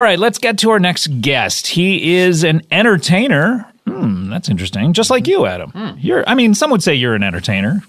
All right, let's get to our next guest. He is an entertainer. Hmm, that's interesting. Just like you, Adam. Hmm. You're I mean, some would say you're an entertainer.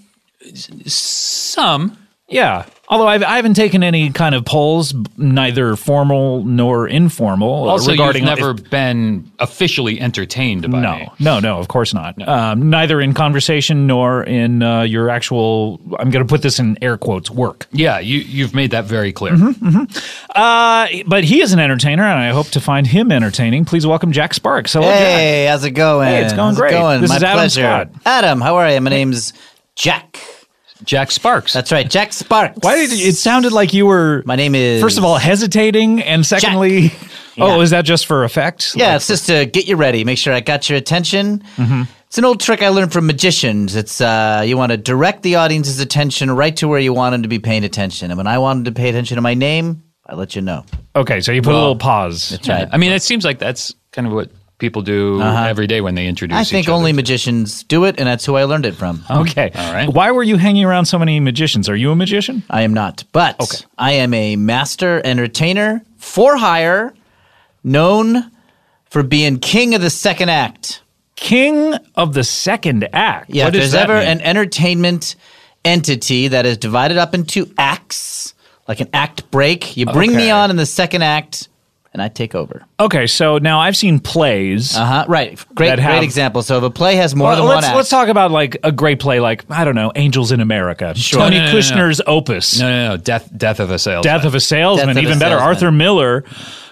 Some. Yeah. Although I've, I have not taken any kind of polls, neither formal nor informal. Uh, also, regarding you've never if, been officially entertained by no, me. No, no, of course not. No. Um, neither in conversation nor in uh, your actual, I'm going to put this in air quotes, work. Yeah, you, you've made that very clear. Mm-hmm, mm-hmm uh, but he is an entertainer, and I hope to find him entertaining. Please welcome Jack Sparks. Hello, hey, Jack. how's it going? Hey, it's going how's great. It going? This My is Adam pleasure. Scott. Adam, how are you? My name's Jack. Jack Sparks. That's right, Jack Sparks. Why did you, it sounded like you were? My name is first of all hesitating, and secondly, oh, yeah. oh, is that just for effect? Yeah, like, it's just to get you ready, make sure I got your attention. Mm-hmm. It's an old trick I learned from magicians. It's uh, you want to direct the audience's attention right to where you want them to be paying attention, and when I wanted to pay attention to my name, I let you know. Okay, so you put well, a little pause. That's right. I mean, it seems like that's kind of what people do uh-huh. every day when they introduce. I think only magicians do it, and that's who I learned it from. Oh, okay, all right. Why were you hanging around so many magicians? Are you a magician? I am not, but okay. I am a master entertainer for hire, known for being king of the second act. King of the second act. Yeah, what if there's ever mean? an entertainment entity that is divided up into acts like an act break. You bring me on in the second act, and I take over. Okay, so now I've seen plays. Uh huh. Right. Great. have- great example. So if a play has more Well, than let's one act, let's talk about like a great play, like I don't know, Angels in America, Tony No, no, no, no. Kushner's opus, No, no, no. Death, death of a sales. Death of a Salesman, a even better, Salesman. Arthur Miller.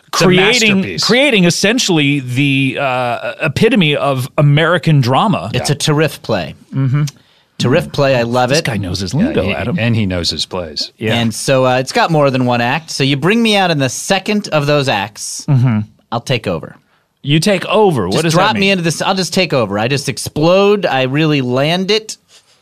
Creating, creating essentially the uh, epitome of American drama. it's a terrific play. Mm-hmm. Terrific mm. play. I love this it. This guy knows his lingo, yeah, he, Adam, and he knows his plays. Yeah, and so uh, it's got more than one act. So you bring me out in the second of those acts. Mm-hmm. I'll take over. You take over. Just what does drop me into this? I'll just take over. I just explode. I really land it.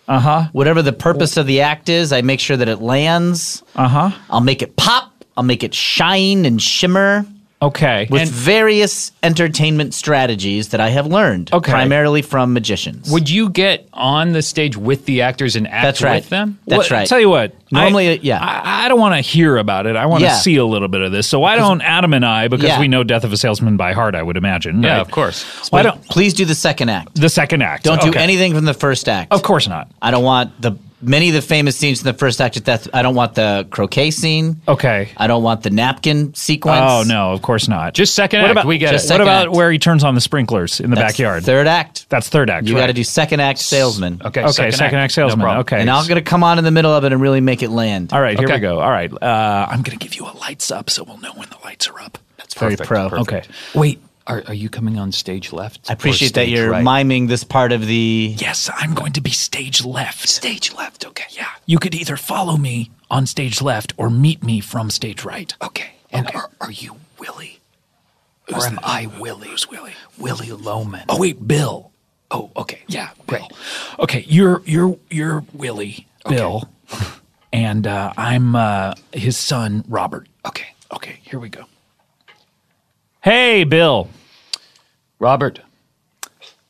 Uh huh. Whatever the purpose of the act is, I make sure that it lands. Uh huh. I'll make it pop. I'll make it shine and shimmer. Okay. With and various entertainment strategies that I have learned, okay. primarily from magicians. Would you get on the stage with the actors and act That's right. with them? That's well, right. Tell you what. Normally, I, uh, yeah. I, I don't want to hear about it. I want to yeah. see a little bit of this. So why don't Adam and I, because yeah. we know Death of a Salesman by heart, I would imagine. Yeah, right? of course. why don't please do the second act? The second act. Don't okay. do anything from the first act. Of course not. I don't want the many of the famous scenes in the first act of Death. I don't want the croquet scene. Okay. I don't want the napkin sequence. Oh no, of course not. Just second what act. About, we get it. What about act. where he turns on the sprinklers in the That's backyard? Third act. That's third act. You right. got to do second act salesman. Okay. Okay. Second, second act. act. salesman. No okay. And I'm gonna come on in the middle of it and really make it land. All right. Here okay. we go. All right. Uh, I'm gonna give you a lights up, so we'll know when the lights are up. That's perfect. Very pro. Perfect. Okay. Wait. Are, are you coming on stage left? I appreciate that you're right? miming this part of the. Yes, I'm going to be stage left. Stage left, okay. Yeah. You could either follow me on stage left or meet me from stage right. Okay. And okay. Are, are you Willie? Who's or am I Willie? Who's Willie? Willie Loman. Oh wait, Bill. Oh, okay. Yeah, Bill. Okay, you're you're you're Willie, okay. Bill, and uh, I'm uh, his son, Robert. Okay. Okay. Here we go. Hey, Bill. Robert.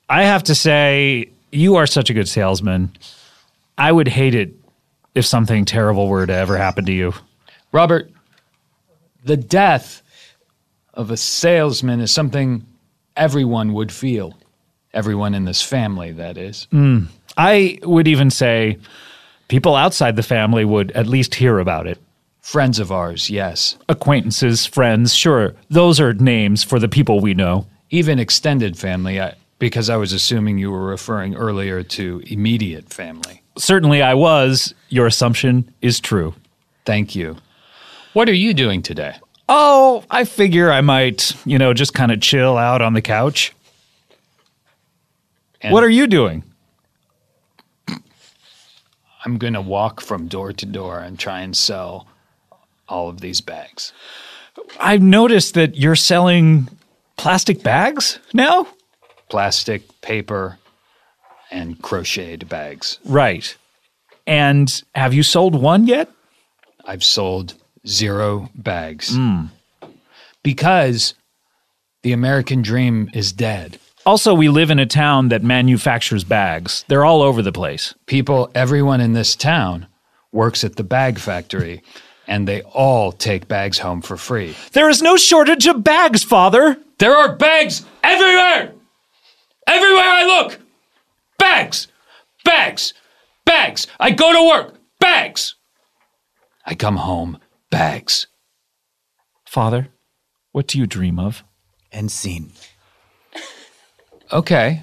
I have to say, you are such a good salesman. I would hate it if something terrible were to ever happen to you. Robert, the death of a salesman is something everyone would feel. Everyone in this family, that is. Mm. I would even say people outside the family would at least hear about it. Friends of ours, yes. Acquaintances, friends, sure. Those are names for the people we know. Even extended family, I, because I was assuming you were referring earlier to immediate family. Certainly I was. Your assumption is true. Thank you. What are you doing today? Oh, I figure I might, you know, just kind of chill out on the couch. And what are you doing? I'm going to walk from door to door and try and sell all of these bags. I've noticed that you're selling plastic bags now? Plastic, paper, and crocheted bags. Right. And have you sold one yet? I've sold zero bags. Mm. Because the American dream is dead. Also, we live in a town that manufactures bags. They're all over the place. People, everyone in this town works at the bag factory and they all take bags home for free. There is no shortage of bags, Father. There are bags everywhere. Everywhere I look, bags, bags, bags. I go to work, bags. I come home, bags. Father, what do you dream of? End scene. Okay.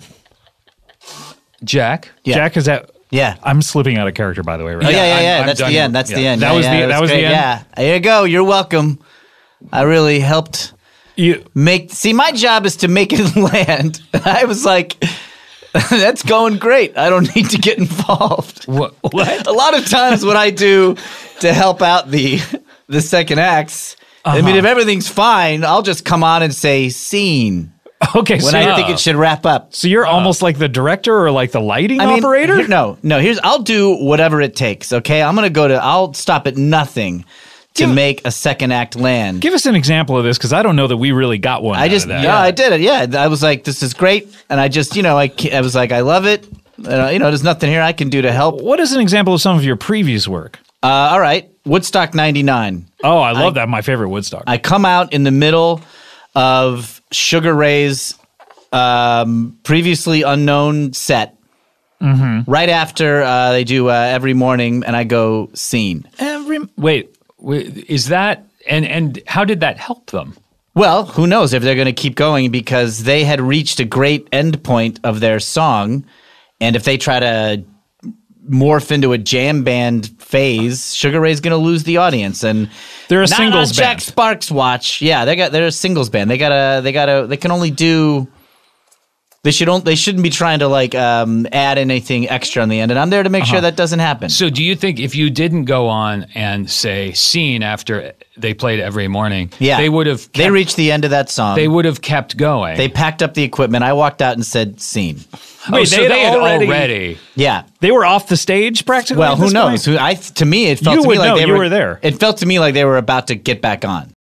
Jack. Yeah. Jack is at yeah, I'm slipping out of character, by the way. Right? yeah, oh, yeah, yeah. I'm, I'm that's the end. That's yeah. the end. That yeah, was yeah, the that, that was, the end. Yeah, here you go. You're welcome. I really helped you make. See, my job is to make it land. I was like. that's going great. I don't need to get involved. What? what? A lot of times, what I do to help out the the second acts, uh-huh. I mean, uh-huh. if everything's fine, I'll just come on and say scene Okay, when so I think it should wrap up. So you're almost like the director or like the lighting I mean, operator? here- no, no. Here's I'll do whatever it takes. Okay, I'm gonna go to. I'll stop at nothing to Give- make a second act land. Give us an example of this because I don't know that we really got one. out I of just that. yeah, I did it. Yeah, I was like, this is great, and I just you know I I was like, I love it. Uh, you know, there's nothing here I can do to help. What is an example of some of your previous work? Uh, all right, Woodstock '99. Oh, I love that. My favorite Woodstock. I come out in the middle of Sugar Ray's um, previously unknown set. Mm-hmm. Right after uh, they do uh, every morning, and I go scene. Every wait, wait, is that and and how did that help them? Well, who knows if they're going to keep going because they had reached a great end point of their song, and if they try to morph into a jam band phase, Sugar Ray's going to lose the audience, and they're a singles band. Jack Sparks watch, yeah, they got they're a singles band. They gotta they gotta they can only do. They should only, they shouldn't be trying to like um, add anything extra on the end, and I'm there to make uh-huh. sure that doesn't happen. So, do you think if you didn't go on and say "scene" after they played every morning, yeah, they would have they reached the end of that song. They would have kept going. They packed up the equipment. I walked out and said "scene." Oh, Wait, oh, so they, had they, had already, already, Yeah, they were off the stage practically. Well, who knows? Point? I to me it felt you to me like know, they were, were, there. It felt to me like they were about to get back on.